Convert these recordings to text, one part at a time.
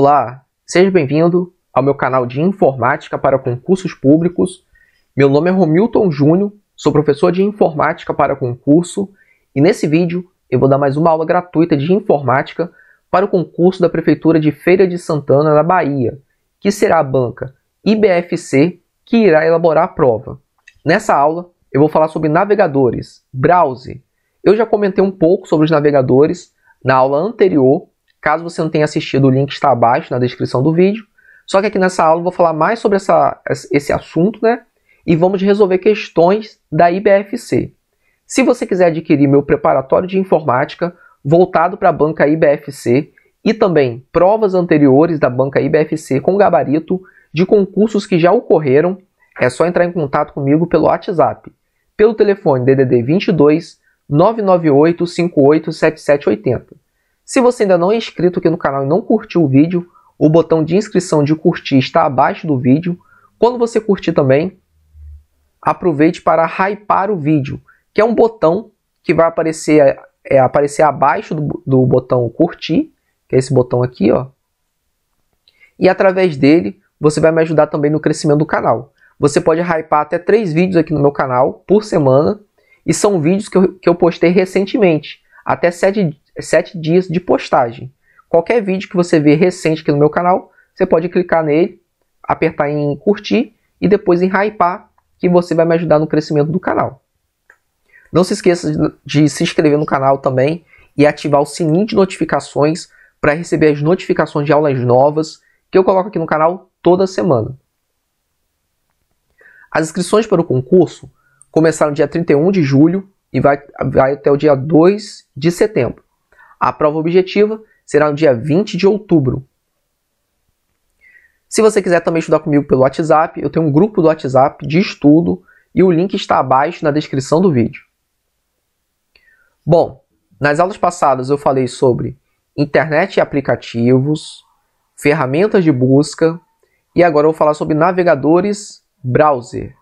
Olá, seja bem-vindo ao meu canal de Informática para Concursos Públicos. Meu nome é Romilton Júnior, sou professor de Informática para Concurso e nesse vídeo eu vou dar mais uma aula gratuita de Informática para o concurso da Prefeitura de Feira de Santana, na Bahia, que será a banca IBFC que irá elaborar a prova. Nessa aula eu vou falar sobre navegadores, browser. Eu já comentei um pouco sobre os navegadores na aula anterior Caso você não tenha assistido, o link está abaixo na descrição do vídeo. Só que aqui nessa aula eu vou falar mais sobre essa, esse assunto, né? E vamos resolver questões da IBFC. Se você quiser adquirir meu preparatório de informática voltado para a banca IBFC e também provas anteriores da banca IBFC com gabarito de concursos que já ocorreram, é só entrar em contato comigo pelo WhatsApp, pelo telefone DDD 22 998 587780. Se você ainda não é inscrito aqui no canal e não curtiu o vídeo, o botão de inscrição de curtir está abaixo do vídeo. Quando você curtir também, aproveite para hypar o vídeo, que é um botão que vai aparecer, é, aparecer abaixo do, do botão curtir, que é esse botão aqui, ó. E através dele, você vai me ajudar também no crescimento do canal. Você pode hypar até três vídeos aqui no meu canal por semana. E são vídeos que eu, que eu postei recentemente. Até sete, sete dias de postagem. Qualquer vídeo que você vê recente aqui no meu canal, você pode clicar nele, apertar em curtir e depois em hypar, que você vai me ajudar no crescimento do canal. Não se esqueça de se inscrever no canal também e ativar o sininho de notificações para receber as notificações de aulas novas que eu coloco aqui no canal toda semana. As inscrições para o concurso começaram dia 31 de julho e vai, vai até o dia 2 de setembro. A prova objetiva será no dia 20 de outubro. Se você quiser também estudar comigo pelo WhatsApp, eu tenho um grupo do WhatsApp de estudo e o link está abaixo na descrição do vídeo. Bom, nas aulas passadas eu falei sobre internet e aplicativos, ferramentas de busca e agora eu vou falar sobre navegadores browser.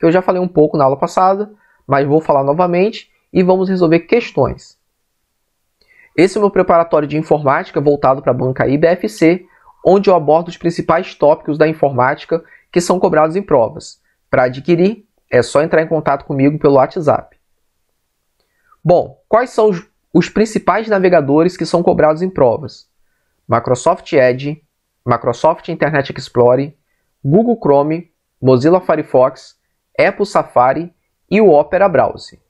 Eu já falei um pouco na aula passada, mas vou falar novamente e vamos resolver questões. Esse é o meu preparatório de informática voltado para a banca IBFC, onde eu abordo os principais tópicos da informática que são cobrados em provas. Para adquirir, é só entrar em contato comigo pelo WhatsApp. Bom, quais são os, os principais navegadores que são cobrados em provas? Microsoft Edge, Microsoft Internet Explorer, Google Chrome, Mozilla Firefox, Apple Safari e o Opera Browser.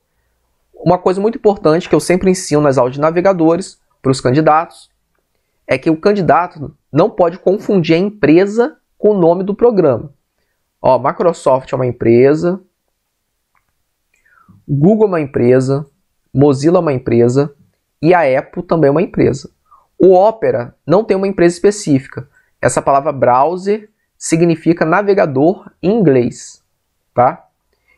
Uma coisa muito importante que eu sempre ensino nas aulas de navegadores para os candidatos é que o candidato não pode confundir a empresa com o nome do programa. Ó, Microsoft é uma empresa, Google é uma empresa, Mozilla é uma empresa e a Apple também é uma empresa. O Opera não tem uma empresa específica. Essa palavra browser significa navegador em inglês, tá?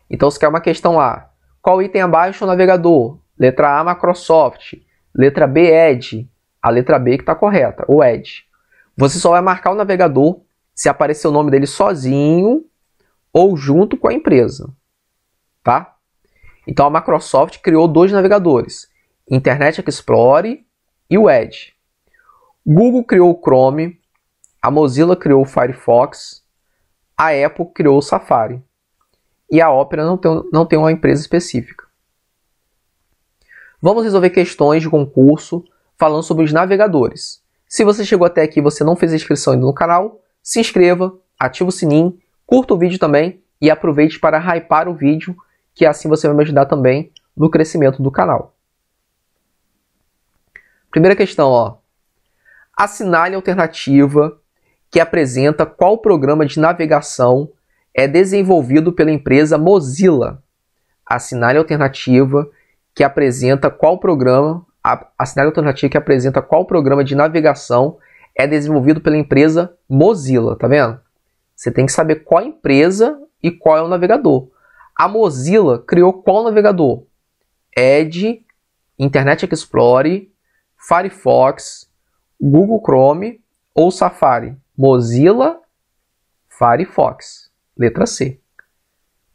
Então se quer uma questão lá, qual item abaixo o navegador? Letra A, Microsoft. Letra B, Edge. A letra B que está correta, o Edge. Você só vai marcar o navegador se aparecer o nome dele sozinho ou junto com a empresa. Tá? Então a Microsoft criou dois navegadores: Internet Explorer e o Edge. Google criou o Chrome, a Mozilla criou o Firefox, a Apple criou o Safari e a ópera não tem, não tem uma empresa específica. Vamos resolver questões de concurso falando sobre os navegadores. Se você chegou até aqui e você não fez a inscrição ainda no canal, se inscreva, ative o sininho, curta o vídeo também e aproveite para hypar o vídeo, que assim você vai me ajudar também no crescimento do canal. Primeira questão, ó. Assinale a alternativa que apresenta qual programa de navegação é desenvolvido pela empresa Mozilla. Assinale a alternativa que apresenta qual programa, a, assinale a alternativa que apresenta qual programa de navegação é desenvolvido pela empresa Mozilla, tá vendo? Você tem que saber qual empresa e qual é o navegador. A Mozilla criou qual navegador? Edge, Internet Explorer, Firefox, Google Chrome ou Safari? Mozilla, Firefox. Letra C.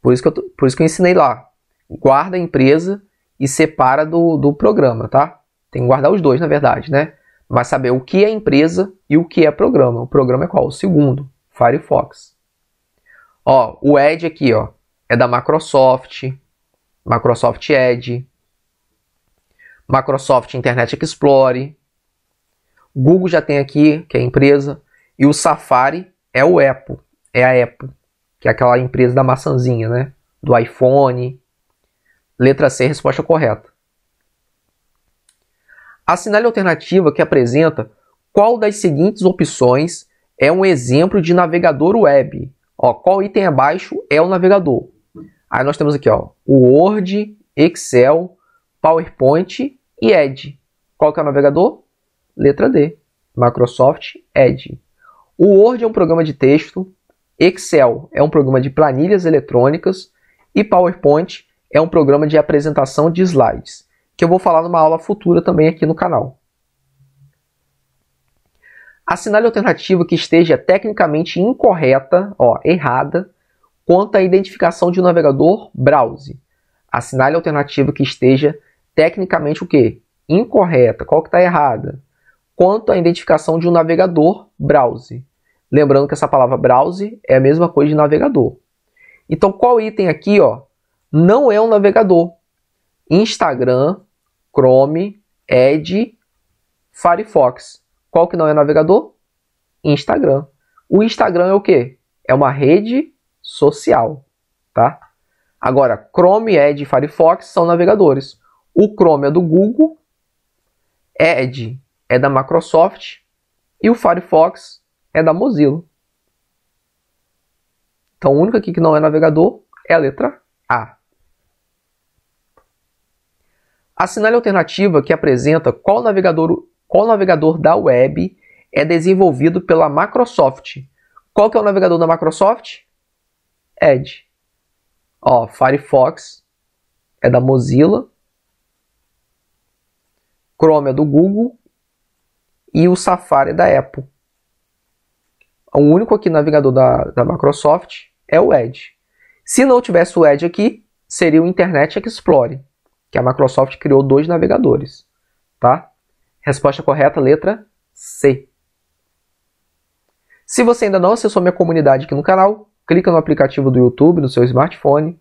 Por isso que eu, por isso que eu ensinei lá. Guarda a empresa e separa do, do programa, tá? Tem que guardar os dois, na verdade, né? Mas saber o que é empresa e o que é programa. O programa é qual? O segundo, Firefox. Ó, o Edge aqui, ó, é da Microsoft, Microsoft Edge, Microsoft Internet Explorer, Google já tem aqui, que é a empresa, e o Safari é o Apple, é a Apple que é aquela empresa da maçãzinha, né? Do iPhone. Letra C é a resposta correta. Assinale a alternativa que apresenta qual das seguintes opções é um exemplo de navegador web. Ó, qual item abaixo é o navegador? Aí nós temos aqui ó, o Word, Excel, PowerPoint e Edge. Qual que é o navegador? Letra D. Microsoft Edge. O Word é um programa de texto, Excel é um programa de planilhas eletrônicas e PowerPoint é um programa de apresentação de slides, que eu vou falar numa aula futura também aqui no canal. Assinale alternativa que esteja tecnicamente incorreta, ó, errada, quanto à identificação de um navegador browse. Assinale alternativa que esteja tecnicamente o quê? Incorreta. Qual que está errada? Quanto à identificação de um navegador browse. Lembrando que essa palavra browse é a mesma coisa de navegador. Então, qual item aqui, ó, não é um navegador? Instagram, Chrome, Edge, Firefox. Qual que não é navegador? Instagram. O Instagram é o quê? É uma rede social, tá? Agora, Chrome, Edge e Firefox são navegadores. O Chrome é do Google, Edge é da Microsoft e o Firefox é da Mozilla. Então, a única aqui que não é navegador é a letra A. Assinale a alternativa que apresenta qual navegador, qual navegador da web é desenvolvido pela Microsoft. Qual que é o navegador da Microsoft? Edge. Ó, Firefox é da Mozilla. Chrome é do Google e o Safari é da Apple. O único aqui navegador da, da Microsoft é o Edge. Se não tivesse o Edge aqui, seria o Internet Explorer, que a Microsoft criou dois navegadores, tá? Resposta correta, letra C. Se você ainda não acessou minha comunidade aqui no canal, clica no aplicativo do YouTube no seu smartphone,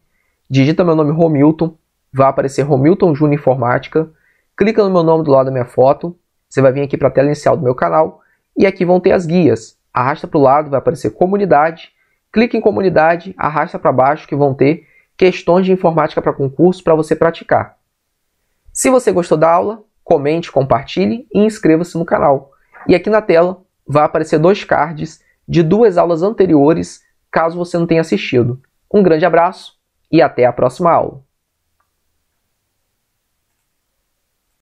digita meu nome Romilton, vai aparecer Romilton Júnior Informática, clica no meu nome do lado da minha foto, você vai vir aqui para a tela inicial do meu canal e aqui vão ter as guias arrasta para o lado, vai aparecer comunidade, Clique em comunidade, arrasta para baixo que vão ter questões de informática para concurso para você praticar. Se você gostou da aula, comente, compartilhe e inscreva-se no canal. E aqui na tela vai aparecer dois cards de duas aulas anteriores, caso você não tenha assistido. Um grande abraço e até a próxima aula.